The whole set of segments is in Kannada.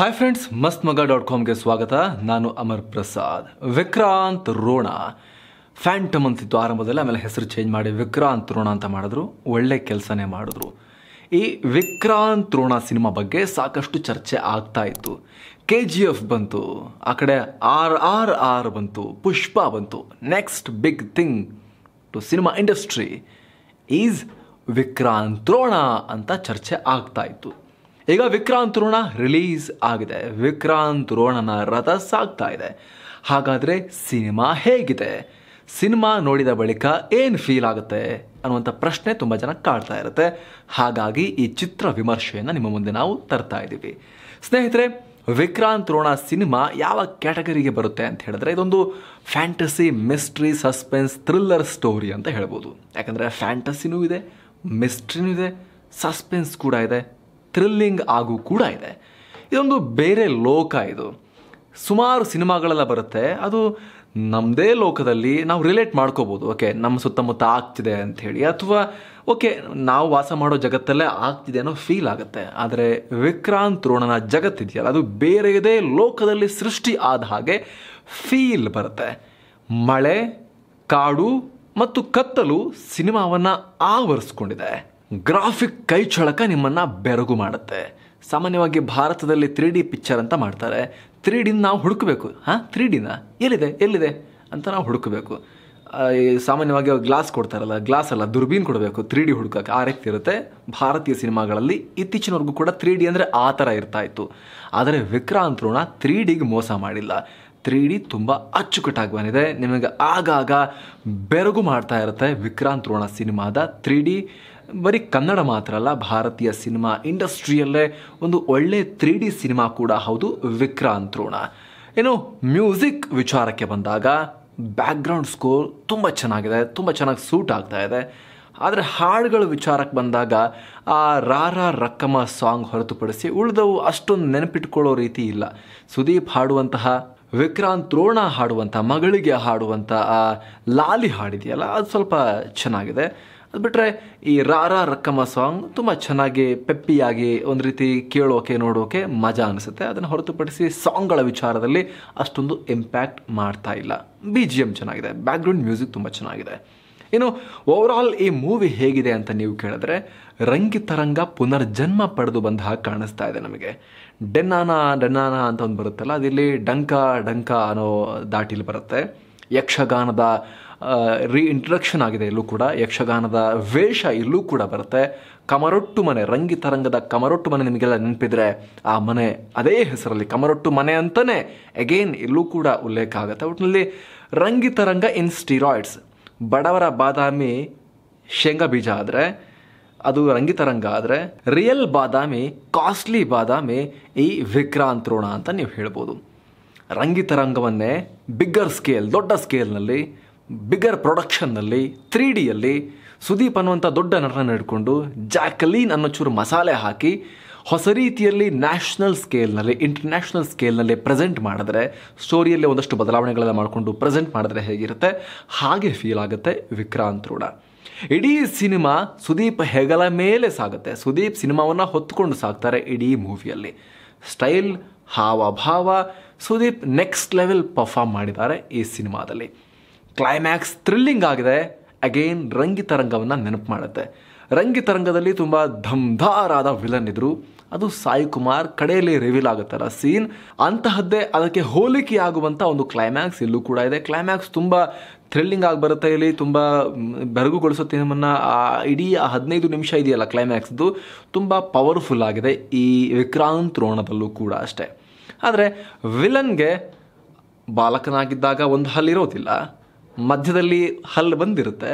ಹಾಯ್ ಫ್ರೆಂಡ್ಸ್ ಮಸ್ತ್ ಮಗ ಡಾಟ್ ಕಾಮ್ಗೆ ಸ್ವಾಗತ ನಾನು ಅಮರ್ ಪ್ರಸಾದ್ ವಿಕ್ರಾಂತ್ ರೋಣ ಫ್ಯಾಂಟಮ್ ಅಂತಿತ್ತು ಆರಂಭದಲ್ಲಿ ಆಮೇಲೆ ಹೆಸರು ಚೇಂಜ್ ಮಾಡಿ ವಿಕ್ರಾಂತ್ ರೋಣ ಅಂತ ಮಾಡಿದ್ರು ಒಳ್ಳೆ ಕೆಲಸನೇ ಮಾಡಿದ್ರು ಈ ವಿಕ್ರಾಂತ್ ರೋಣ ಸಿನಿಮಾ ಬಗ್ಗೆ ಸಾಕಷ್ಟು ಚರ್ಚೆ ಆಗ್ತಾ ಇತ್ತು ಕೆ ಜಿ ಎಫ್ ಬಂತು ಆ ಕಡೆ ಆರ್ ಆರ್ ಆರ್ ಬಂತು ಪುಷ್ಪ ಬಂತು next big thing to cinema industry is Vikrant Rona ಅಂತ ಚರ್ಚೆ ಆಗ್ತಾ ಇತ್ತು ಈಗ ವಿಕ್ರಾಂತ್ ರೋಣ ರಿಲೀಸ್ ಆಗಿದೆ ವಿಕ್ರಾಂತ್ ರೋಣನ ರಥ ಸಾಗ್ತಾ ಇದೆ ಹಾಗಾದರೆ ಸಿನಿಮಾ ಹೇಗಿದೆ ಸಿನಿಮಾ ನೋಡಿದ ಬಳಿಕ ಏನು ಫೀಲ್ ಆಗುತ್ತೆ ಅನ್ನುವಂಥ ಪ್ರಶ್ನೆ ತುಂಬ ಜನ ಕಾಡ್ತಾ ಇರುತ್ತೆ ಹಾಗಾಗಿ ಈ ಚಿತ್ರ ವಿಮರ್ಶೆಯನ್ನು ನಿಮ್ಮ ಮುಂದೆ ನಾವು ತರ್ತಾ ಇದ್ದೀವಿ ಸ್ನೇಹಿತರೆ ವಿಕ್ರಾಂತ್ ರೋಣ ಸಿನಿಮಾ ಯಾವ ಕ್ಯಾಟಗರಿಗೆ ಬರುತ್ತೆ ಅಂತ ಹೇಳಿದ್ರೆ ಇದೊಂದು fantasy mystery suspense thriller story ಅಂತ ಹೇಳ್ಬೋದು ಯಾಕಂದರೆ ಫ್ಯಾಂಟಸಿನೂ ಇದೆ ಮಿಸ್ಟ್ರಿನೂ ಇದೆ ಸಸ್ಪೆನ್ಸ್ ಕೂಡ ಇದೆ ಥ್ರಿಲ್ಲಿಂಗ್ ಆಗು ಕೂಡ ಇದೆ ಇದೊಂದು ಬೇರೆ ಲೋಕ ಇದು ಸುಮಾರು ಸಿನಿಮಾಗಳೆಲ್ಲ ಬರುತ್ತೆ ಅದು ನಮ್ಮದೇ ಲೋಕದಲ್ಲಿ ನಾವು ರಿಲೇಟ್ ಮಾಡ್ಕೋಬೋದು ಓಕೆ ನಮ್ಮ ಸುತ್ತಮುತ್ತ ಆಗ್ತಿದೆ ಅಂಥೇಳಿ ಅಥವಾ ಓಕೆ ನಾವು ವಾಸ ಮಾಡೋ ಜಗತ್ತಲ್ಲೇ ಆಗ್ತಿದೆ ಅನ್ನೋ ಫೀಲ್ ಆಗುತ್ತೆ ಆದರೆ ವಿಕ್ರಾಂತ್ ರೋಣನ ಜಗತ್ತಿದೆಯಲ್ಲ ಅದು ಬೇರೆಯದೇ ಲೋಕದಲ್ಲಿ ಸೃಷ್ಟಿ ಆದ ಹಾಗೆ ಫೀಲ್ ಬರುತ್ತೆ ಮಳೆ ಕಾಡು ಮತ್ತು ಕತ್ತಲು ಸಿನಿಮಾವನ್ನು ಆವರಿಸ್ಕೊಂಡಿದೆ ಗ್ರಾಫಿಕ್ ಕೈ ಚಳಕ ನಿಮ್ಮನ್ನು ಬೆರಗು ಮಾಡುತ್ತೆ ಸಾಮಾನ್ಯವಾಗಿ ಭಾರತದಲ್ಲಿ ತ್ರೀ ಡಿ ಪಿಕ್ಚರ್ ಅಂತ ಮಾಡ್ತಾರೆ ತ್ರೀ ಡಿನ ನಾವು ಹುಡುಕಬೇಕು ಹಾಂ ತ್ರೀ ಡಿನ ಎಲ್ಲಿದೆ ಎಲ್ಲಿದೆ ಅಂತ ನಾವು ಹುಡುಕಬೇಕು ಸಾಮಾನ್ಯವಾಗಿ ಗ್ಲಾಸ್ ಕೊಡ್ತಾರಲ್ಲ ಗ್ಲಾಸ್ ಅಲ್ಲ ದುರ್ಬೀನ್ ಕೊಡಬೇಕು ತ್ರೀ ಡಿ ಹುಡುಕಕ್ಕೆ ಆ ರೀತಿ ಇರುತ್ತೆ ಭಾರತೀಯ ಸಿನಿಮಾಗಳಲ್ಲಿ ಇತ್ತೀಚಿನವರೆಗೂ ಕೂಡ ತ್ರೀ ಡಿ ಅಂದರೆ ಆ ಥರ ಇರ್ತಾ ಇತ್ತು ಆದರೆ ವಿಕ್ರಾಂತ್ ರೋಣ ತ್ರೀ ಡಿಗೆ ಮೋಸ ಮಾಡಿಲ್ಲ ತ್ರೀ ಡಿ ತುಂಬ ಅಚ್ಚುಕಟ್ಟಾಗಿ ಬಂದಿದೆ ನಿಮಗೆ ಆಗಾಗ ಬೆರಗು ಮಾಡ್ತಾ ಇರುತ್ತೆ ವಿಕ್ರಾಂತ್ ಸಿನಿಮಾದ ತ್ರೀ ಡಿ ಬರೀ ಕನ್ನಡ ಮಾತ್ರ ಅಲ್ಲ ಭಾರತೀಯ ಸಿನಿಮಾ ಇಂಡಸ್ಟ್ರಿಯಲ್ಲೇ ಒಂದು ಒಳ್ಳೆ ತ್ರೀ ಡಿ ಸಿನಿಮಾ ಕೂಡ ಹೌದು ವಿಕ್ರಾಂತ್ರೋಣ ಏನು ಮ್ಯೂಸಿಕ್ ವಿಚಾರಕ್ಕೆ ಬಂದಾಗ ಬ್ಯಾಕ್ಗ್ರೌಂಡ್ ಸ್ಕೋರ್ ತುಂಬ ಚೆನ್ನಾಗಿದೆ ತುಂಬ ಚೆನ್ನಾಗಿ ಸೂಟ್ ಆಗ್ತಾ ಇದೆ ಆದರೆ ಹಾಡುಗಳ ವಿಚಾರಕ್ಕೆ ಬಂದಾಗ ಆ ರಾರ ರಕ್ಕಮ ಸಾಂಗ್ ಹೊರತುಪಡಿಸಿ ಉಳಿದವು ಅಷ್ಟೊಂದು ನೆನಪಿಟ್ಕೊಳ್ಳೋ ರೀತಿ ಇಲ್ಲ ಸುದೀಪ್ ಹಾಡುವಂತಹ ವಿಕ್ರಾಂತ್ ರೋಣ ಹಾಡುವಂಥ ಮಗಳಿಗೆ ಹಾಡುವಂಥ ಆ ಲಾಲಿ ಹಾಡಿದೆಯಲ್ಲ ಅದು ಸ್ವಲ್ಪ ಚೆನ್ನಾಗಿದೆ ಅದು ಬಿಟ್ಟರೆ ಈ ರಾರಾ ರಕ್ಕಮ್ಮ ಸಾಂಗ್ ತುಂಬ ಚೆನ್ನಾಗಿ ಪೆಪ್ಪಿಯಾಗಿ ಒಂದು ರೀತಿ ಕೇಳೋಕೆ ನೋಡೋಕೆ ಮಜಾ ಅನಿಸುತ್ತೆ ಅದನ್ನು ಹೊರತುಪಡಿಸಿ ಸಾಂಗ್ಗಳ ವಿಚಾರದಲ್ಲಿ ಅಷ್ಟೊಂದು ಇಂಪ್ಯಾಕ್ಟ್ ಮಾಡ್ತಾ ಇಲ್ಲ ಬಿ ಜಿ ಎಮ್ ಚೆನ್ನಾಗಿದೆ ಬ್ಯಾಕ್ಗ್ರೌಂಡ್ ಮ್ಯೂಸಿಕ್ ತುಂಬ ಚೆನ್ನಾಗಿದೆ ಇನ್ನು ಓವರ್ ಆಲ್ ಈ ಮೂವಿ ಹೇಗಿದೆ ಅಂತ ನೀವು ಕೇಳಿದ್ರೆ ರಂಗಿತರಂಗ ಪುನರ್ಜನ್ಮ ಪಡೆದು ಬಂದ ಹಾಗೆ ಕಾಣಿಸ್ತಾ ಇದೆ ನಮಗೆ ಡೆನ್ನಾನ ಡೆನ್ನಾನ ಅಂತ ಒಂದು ಬರುತ್ತಲ್ಲ ಅದಿಲ್ಲಿ ಡಂಕ ಡಂಕ ಅನ್ನೋ ದಾಟಿಲಿ ಬರುತ್ತೆ ಯಕ್ಷಗಾನದ ರೀಇಂಟ್ರಡಕ್ಷನ್ ಆಗಿದೆ ಇಲ್ಲೂ ಕೂಡ ಯಕ್ಷಗಾನದ ವೇಷ ಇಲ್ಲೂ ಕೂಡ ಬರುತ್ತೆ ಕಮರೊಟ್ಟು ಮನೆ ರಂಗಿತರಂಗದ ಕಮರೊಟ್ಟು ಮನೆ ನಿಮಗೆಲ್ಲ ನೆನಪಿದ್ರೆ ಆ ಮನೆ ಅದೇ ಹೆಸರಲ್ಲಿ ಕಮರೊಟ್ಟು ಮನೆ ಅಂತಾನೆ ಅಗೇನ್ ಇಲ್ಲೂ ಕೂಡ ಉಲ್ಲೇಖ ಆಗುತ್ತೆ ಒಟ್ಟಿನಲ್ಲಿ ರಂಗಿತರಂಗ ಇನ್ ಸ್ಟಿರಾಯ್ಡ್ಸ್ ಬಡವರ ಬಾದಾಮಿ ಶೇಂಗಾ ಬೀಜ ಆದರೆ ಅದು ರಂಗಿತರಂಗ ಆದರೆ ರಿಯಲ್ ಬಾದಾಮಿ ಕಾಸ್ಟ್ಲಿ ಬಾದಾಮಿ ಈ ವಿಕ್ರಾಂತ್ರೋಣ ಅಂತ ನೀವು ಹೇಳ್ಬೋದು ರಂಗಿತರಂಗವನ್ನೇ ಬಿಗ್ಗರ್ ಸ್ಕೇಲ್ ದೊಡ್ಡ ಸ್ಕೇಲ್ನಲ್ಲಿ ಬಿಗರ್ ಪ್ರೊಡಕ್ಷನ್ನಲ್ಲಿ ತ್ರೀ ಡಿಯಲ್ಲಿ ಸುದೀಪ್ ಅನ್ನುವಂಥ ದೊಡ್ಡ ನಟನ ಹಿಡ್ಕೊಂಡು ಜಾಕ್ಲೀನ್ ಅನ್ನೋ ಚೂರು ಮಸಾಲೆ ಹಾಕಿ ಹೊಸ ರೀತಿಯಲ್ಲಿ ನ್ಯಾಷನಲ್ ಸ್ಕೇಲ್ನಲ್ಲಿ ಇಂಟರ್ನ್ಯಾಷನಲ್ ಸ್ಕೇಲ್ನಲ್ಲಿ ಪ್ರೆಸೆಂಟ್ ಮಾಡಿದ್ರೆ ಸ್ಟೋರಿಯಲ್ಲಿ ಒಂದಷ್ಟು ಬದಲಾವಣೆಗಳೆಲ್ಲ ಮಾಡಿಕೊಂಡು ಪ್ರೆಸೆಂಟ್ ಮಾಡಿದ್ರೆ ಹೇಗಿರುತ್ತೆ ಹಾಗೆ ಫೀಲ್ ಆಗುತ್ತೆ ವಿಕ್ರಾಂತ್ ರೂಢ ಇಡೀ ಸಿನಿಮಾ ಸುದೀಪ್ ಹೆಗಲ ಮೇಲೆ ಸಾಗುತ್ತೆ ಸುದೀಪ್ ಸಿನಿಮಾವನ್ನು ಹೊತ್ಕೊಂಡು ಸಾಕ್ತಾರೆ ಇಡೀ ಮೂವಿಯಲ್ಲಿ ಸ್ಟೈಲ್ ಹಾವಭಾವ ಸುದೀಪ್ ನೆಕ್ಸ್ಟ್ ಲೆವೆಲ್ ಪರ್ಫಾರ್ಮ್ ಮಾಡಿದ್ದಾರೆ ಈ ಸಿನಿಮಾದಲ್ಲಿ ಕ್ಲೈಮ್ಯಾಕ್ಸ್ ಥ್ರಿಲ್ಲಿಂಗ್ ಆಗಿದೆ ಅಗೇನ್ ರಂಗಿ ತರಂಗವನ್ನು ನೆನಪು ಮಾಡುತ್ತೆ ರಂಗಿ ತರಂಗದಲ್ಲಿ ತುಂಬ ಧಮ್ಧಾರಾದ ವಿಲನ್ ಇದ್ದರು ಅದು ಸಾಯಿ ಕುಮಾರ್ ಕಡೆಯಲ್ಲಿ ರಿವೀಲ್ ಆಗುತ್ತಲ್ಲ ಸೀನ್ ಅಂತಹದ್ದೇ ಅದಕ್ಕೆ ಹೋಲಿಕೆ ಆಗುವಂಥ ಒಂದು ಕ್ಲೈಮ್ಯಾಕ್ಸ್ ಇಲ್ಲೂ ಕೂಡ ಇದೆ ಕ್ಲೈಮ್ಯಾಕ್ಸ್ ತುಂಬ ಥ್ರಿಲ್ಲಿಂಗ್ ಆಗಿ ಬರುತ್ತೆ ಇಲ್ಲಿ ತುಂಬ ಬೆರಗುಗೊಳಿಸುತ್ತೆ ಆ ಇಡೀ ಹದಿನೈದು ನಿಮಿಷ ಇದೆಯಲ್ಲ ಕ್ಲೈಮ್ಯಾಕ್ಸ್ದು ತುಂಬ ಪವರ್ಫುಲ್ ಆಗಿದೆ ಈ ವಿಕ್ರಾಂತ್ ರೋಣದಲ್ಲೂ ಕೂಡ ಅಷ್ಟೇ ಆದರೆ ವಿಲನ್ಗೆ ಬಾಲಕನಾಗಿದ್ದಾಗ ಒಂದು ಹಲ್ಲಿರೋದಿಲ್ಲ ಮಧ್ಯದಲ್ಲಿ ಹಲ್ಲು ಬಂದಿರುತ್ತೆ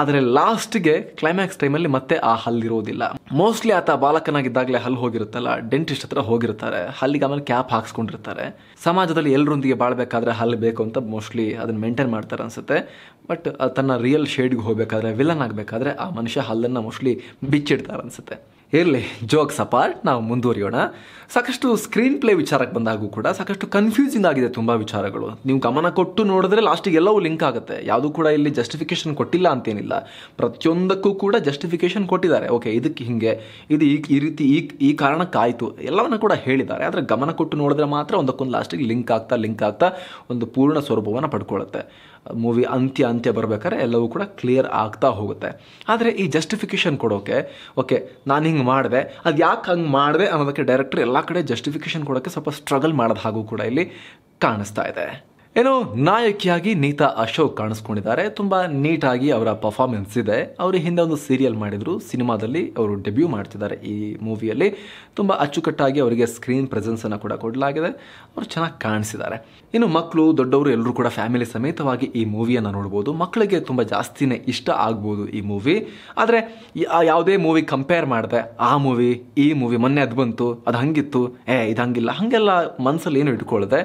ಆದರೆ ಲಾಸ್ಟ್ಗೆ ಕ್ಲೈಮ್ಯಾಕ್ಸ್ ಟೈಮಲ್ಲಿ ಮತ್ತೆ ಆ ಹಲ್ಲಿರೋದಿಲ್ಲ ಮೋಸ್ಟ್ಲಿ ಆತ ಬಾಲಕನಾಗಿದ್ದಾಗಲೇ ಹಲ್ಲು ಹೋಗಿರುತ್ತಲ್ಲ ಡೆಂಟಿಸ್ಟ್ ಹತ್ರ ಹೋಗಿರ್ತಾರೆ ಹಲ್ಲಿಗೆ ಆಮೇಲೆ ಕ್ಯಾಪ್ ಹಾಕ್ಸ್ಕೊಂಡಿರ್ತಾರೆ ಸಮಾಜದಲ್ಲಿ ಎಲ್ಲರೊಂದಿಗೆ ಬಾಳ್ಬೇಕಾದ್ರೆ ಹಲ್ಲು ಬೇಕು ಅಂತ ಮೋಸ್ಟ್ಲಿ ಅದನ್ನ ಮೇಂಟೈನ್ ಮಾಡ್ತಾರೆ ಅನಿಸುತ್ತೆ ಬಟ್ ತನ್ನ ರಿಯಲ್ ಶೇಡ್ಗೆ ಹೋಗಬೇಕಾದ್ರೆ ವಿಲನ್ ಆಗಬೇಕಾದ್ರೆ ಆ ಮನುಷ್ಯ ಹಲ್ಲನ್ನು ಮೋಸ್ಟ್ಲಿ ಬಿಚ್ಚಿಡ್ತಾರೆ ಅನಿಸುತ್ತೆ ಇರಲಿ ಜೋಕ್ಸ್ ಅಪಾರ್ಟ್ ನಾವು ಮುಂದುವರಿಯೋಣ ಸಾಕಷ್ಟು ಸ್ಕ್ರೀನ್ ಪ್ಲೇ ವಿಚಾರಕ್ಕೆ ಬಂದಾಗೂ ಕೂಡ ಸಾಕಷ್ಟು ಕನ್ಫ್ಯೂಸಿಂಗ್ ಆಗಿದೆ ತುಂಬ ವಿಚಾರಗಳು ನೀವು ಗಮನ ಕೊಟ್ಟು ನೋಡಿದ್ರೆ ಲಾಸ್ಟಿಗೆ ಎಲ್ಲವೂ ಲಿಂಕ್ ಆಗುತ್ತೆ ಯಾವುದೂ ಕೂಡ ಇಲ್ಲಿ ಜಸ್ಟಿಫಿಕೇಶನ್ ಕೊಟ್ಟಿಲ್ಲ ಅಂತೇನಿಲ್ಲ ಪ್ರತಿಯೊಂದಕ್ಕೂ ಕೂಡ ಜಸ್ಟಿಫಿಕೇಶನ್ ಕೊಟ್ಟಿದ್ದಾರೆ ಓಕೆ ಇದಕ್ಕೆ ಹಿಂಗೆ ಇದು ಈ ಈ ರೀತಿ ಈ ಈ ಕಾರಣಕ್ಕಾಯಿತು ಎಲ್ಲವನ್ನು ಕೂಡ ಹೇಳಿದ್ದಾರೆ ಆದರೆ ಗಮನ ಕೊಟ್ಟು ನೋಡಿದ್ರೆ ಮಾತ್ರ ಒಂದಕ್ಕೊಂದು ಲಾಸ್ಟಿಗೆ ಲಿಂಕ್ ಆಗ್ತಾ ಲಿಂಕ್ ಆಗ್ತಾ ಒಂದು ಪೂರ್ಣ ಸ್ವರೂಪವನ್ನು ಪಡ್ಕೊಳ್ಳುತ್ತೆ ಮೂವಿ ಅಂತ್ಯ ಅಂತ್ಯ ಬರ್ಬೇಕಾದ್ರೆ ಎಲ್ಲವೂ ಕೂಡ ಕ್ಲಿಯರ್ ಆಗ್ತಾ ಹೋಗುತ್ತೆ ಆದರೆ ಈ ಜಸ್ಟಿಫಿಕೇಷನ್ ಕೊಡೋಕ್ಕೆ ಓಕೆ ನಾನು ಹಿಂಗೆ ಮಾಡಿದೆ ಅದು ಯಾಕೆ ಹಂಗೆ ಮಾಡಿದೆ ಅನ್ನೋದಕ್ಕೆ ಡೈರೆಕ್ಟರ್ ಎಲ್ಲ ಕಡೆ ಜಸ್ಟಿಫಿಕೇಷನ್ ಕೊಡೋಕ್ಕೆ ಸ್ವಲ್ಪ ಸ್ಟ್ರಗಲ್ ಮಾಡೋದು ಹಾಗೂ ಕೂಡ ಇಲ್ಲಿ ಕಾಣಿಸ್ತಾ ಇದೆ ಏನು ನಾಯಕಿಯಾಗಿ ನೀತಾ ಅಶೋಕ್ ಕಾಣಿಸ್ಕೊಂಡಿದ್ದಾರೆ ತುಂಬಾ ನೀಟಾಗಿ ಅವರ ಪರ್ಫಾರ್ಮೆನ್ಸ್ ಇದೆ ಅವರು ಹಿಂದೆ ಒಂದು ಸೀರಿಯಲ್ ಮಾಡಿದ್ರು ಸಿನಿಮಾದಲ್ಲಿ ಅವರು ಡೆಬ್ಯೂ ಮಾಡ್ತಿದ್ದಾರೆ ಈ ಮೂವಿಯಲ್ಲಿ ತುಂಬಾ ಅಚ್ಚುಕಟ್ಟಾಗಿ ಅವರಿಗೆ ಸ್ಕ್ರೀನ್ ಪ್ರೆಸೆನ್ಸ್ ಅನ್ನು ಕೂಡ ಕೊಡಲಾಗಿದೆ ಅವರು ಚೆನ್ನಾಗಿ ಕಾಣಿಸಿದ್ದಾರೆ ಇನ್ನು ಮಕ್ಕಳು ದೊಡ್ಡವರು ಎಲ್ಲರೂ ಕೂಡ ಫ್ಯಾಮಿಲಿ ಸಮೇತವಾಗಿ ಈ ಮೂವಿಯನ್ನು ನೋಡಬಹುದು ಮಕ್ಕಳಿಗೆ ತುಂಬಾ ಜಾಸ್ತಿನೇ ಇಷ್ಟ ಆಗ್ಬೋದು ಈ ಮೂವಿ ಆದರೆ ಯಾವುದೇ ಮೂವಿ ಕಂಪೇರ್ ಮಾಡಿದೆ ಆ ಮೂವಿ ಈ ಮೂವಿ ಮೊನ್ನೆ ಅದು ಬಂತು ಅದು ಹಂಗಿತ್ತು ಏ ಇದು ಹಂಗಿಲ್ಲ ಹಾಗೆಲ್ಲ ಮನಸ್ಸಲ್ಲಿ ಏನು ಇಟ್ಕೊಳ್ಳದೆ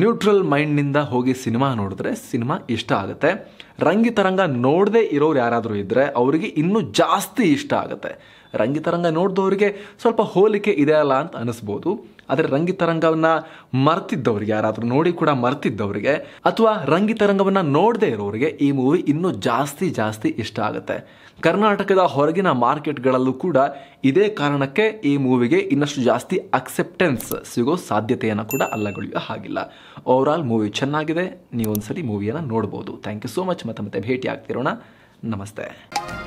ನ್ಯೂಟ್ರಲ್ ಮೈಂಡ್ನಿಂದ ಹೋಗಿ ಸಿನಿಮಾ ನೋಡಿದ್ರೆ ಸಿನಿಮಾ ಇಷ್ಟ ಆಗುತ್ತೆ ರಂಗಿತರಂಗ ನೋಡದೇ ಇರೋರು ಯಾರಾದರೂ ಇದ್ದರೆ ಅವರಿಗೆ ಇನ್ನೂ ಜಾಸ್ತಿ ಇಷ್ಟ ಆಗುತ್ತೆ ರಂಗಿತರಂಗ ನೋಡಿದವರಿಗೆ ಸ್ವಲ್ಪ ಹೋಲಿಕೆ ಇದೆಯಲ್ಲ ಅಂತ ಅನಿಸ್ಬೋದು ಆದರೆ ರಂಗಿತರಂಗವನ್ನು ಮರ್ತಿದ್ದವ್ರಿಗೆ ಯಾರಾದರೂ ನೋಡಿ ಕೂಡ ಮರ್ತಿದ್ದವ್ರಿಗೆ ಅಥವಾ ರಂಗಿತರಂಗವನ್ನು ನೋಡದೇ ಇರೋರಿಗೆ ಈ ಮೂವಿ ಇನ್ನೂ ಜಾಸ್ತಿ ಜಾಸ್ತಿ ಇಷ್ಟ ಆಗುತ್ತೆ ಕರ್ನಾಟಕದ ಹೊರಗಿನ ಮಾರ್ಕೆಟ್ಗಳಲ್ಲೂ ಕೂಡ ಇದೇ ಕಾರಣಕ್ಕೆ ಈ ಮೂವಿಗೆ ಇನ್ನಷ್ಟು ಜಾಸ್ತಿ ಅಕ್ಸೆಪ್ಟೆನ್ಸ್ ಸಿಗೋ ಸಾಧ್ಯತೆಯನ್ನು ಕೂಡ ಅಲ್ಲಗೊಳಿಯೋ ಹಾಗಿಲ್ಲ ಓವರ್ ಆಲ್ ಮೂವಿ ಚೆನ್ನಾಗಿದೆ ಒಂದ್ಸರಿ ಮೂವಿಯನ್ನು ನೋಡ್ಬೋದು ಥ್ಯಾಂಕ್ ಯು ಸೋ ಮಚ್ ಮತ್ತೆ ಮತ್ತೆ ಭೇಟಿ ಆಗ್ತಿರೋಣ ನಮಸ್ತೆ